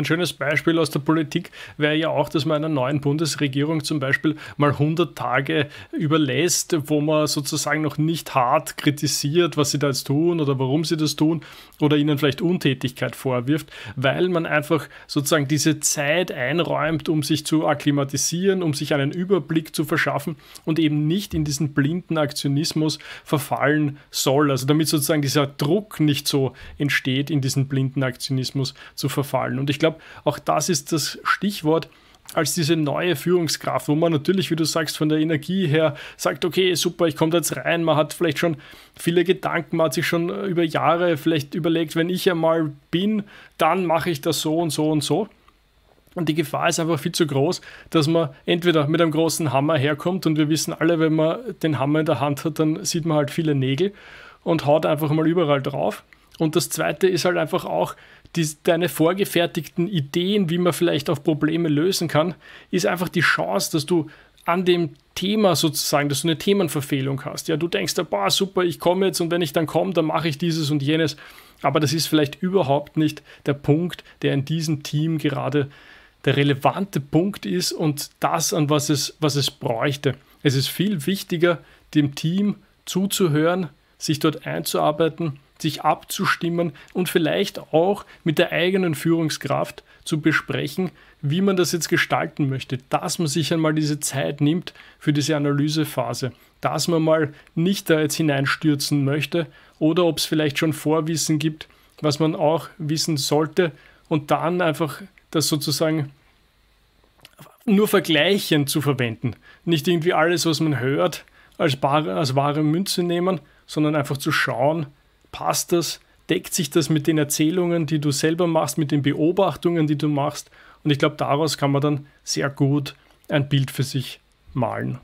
Ein schönes Beispiel aus der Politik wäre ja auch, dass man einer neuen Bundesregierung zum Beispiel mal 100 Tage überlässt, wo man sozusagen noch nicht hart kritisiert, was sie da jetzt tun oder warum sie das tun oder ihnen vielleicht Untätigkeit vorwirft, weil man einfach sozusagen diese Zeit einräumt, um sich zu akklimatisieren, um sich einen Überblick zu verschaffen und eben nicht in diesen blinden Aktionismus verfallen soll. Also damit sozusagen dieser Druck nicht so entsteht, in diesen blinden Aktionismus zu verfallen. Und ich glaube, glaube, auch das ist das Stichwort als diese neue Führungskraft, wo man natürlich, wie du sagst, von der Energie her sagt, okay, super, ich komme jetzt rein, man hat vielleicht schon viele Gedanken, man hat sich schon äh, über Jahre vielleicht überlegt, wenn ich einmal bin, dann mache ich das so und so und so. Und die Gefahr ist einfach viel zu groß, dass man entweder mit einem großen Hammer herkommt und wir wissen alle, wenn man den Hammer in der Hand hat, dann sieht man halt viele Nägel und haut einfach mal überall drauf und das Zweite ist halt einfach auch, die, deine vorgefertigten Ideen, wie man vielleicht auch Probleme lösen kann, ist einfach die Chance, dass du an dem Thema sozusagen, dass du eine Themenverfehlung hast. Ja, du denkst, boah, super, ich komme jetzt und wenn ich dann komme, dann mache ich dieses und jenes. Aber das ist vielleicht überhaupt nicht der Punkt, der in diesem Team gerade der relevante Punkt ist und das, an was es, was es bräuchte. Es ist viel wichtiger, dem Team zuzuhören, sich dort einzuarbeiten sich abzustimmen und vielleicht auch mit der eigenen Führungskraft zu besprechen, wie man das jetzt gestalten möchte, dass man sich einmal diese Zeit nimmt für diese Analysephase, dass man mal nicht da jetzt hineinstürzen möchte oder ob es vielleicht schon Vorwissen gibt, was man auch wissen sollte und dann einfach das sozusagen nur vergleichend zu verwenden. Nicht irgendwie alles, was man hört, als, bare, als wahre Münze nehmen, sondern einfach zu schauen, passt das, deckt sich das mit den Erzählungen, die du selber machst, mit den Beobachtungen, die du machst. Und ich glaube, daraus kann man dann sehr gut ein Bild für sich malen.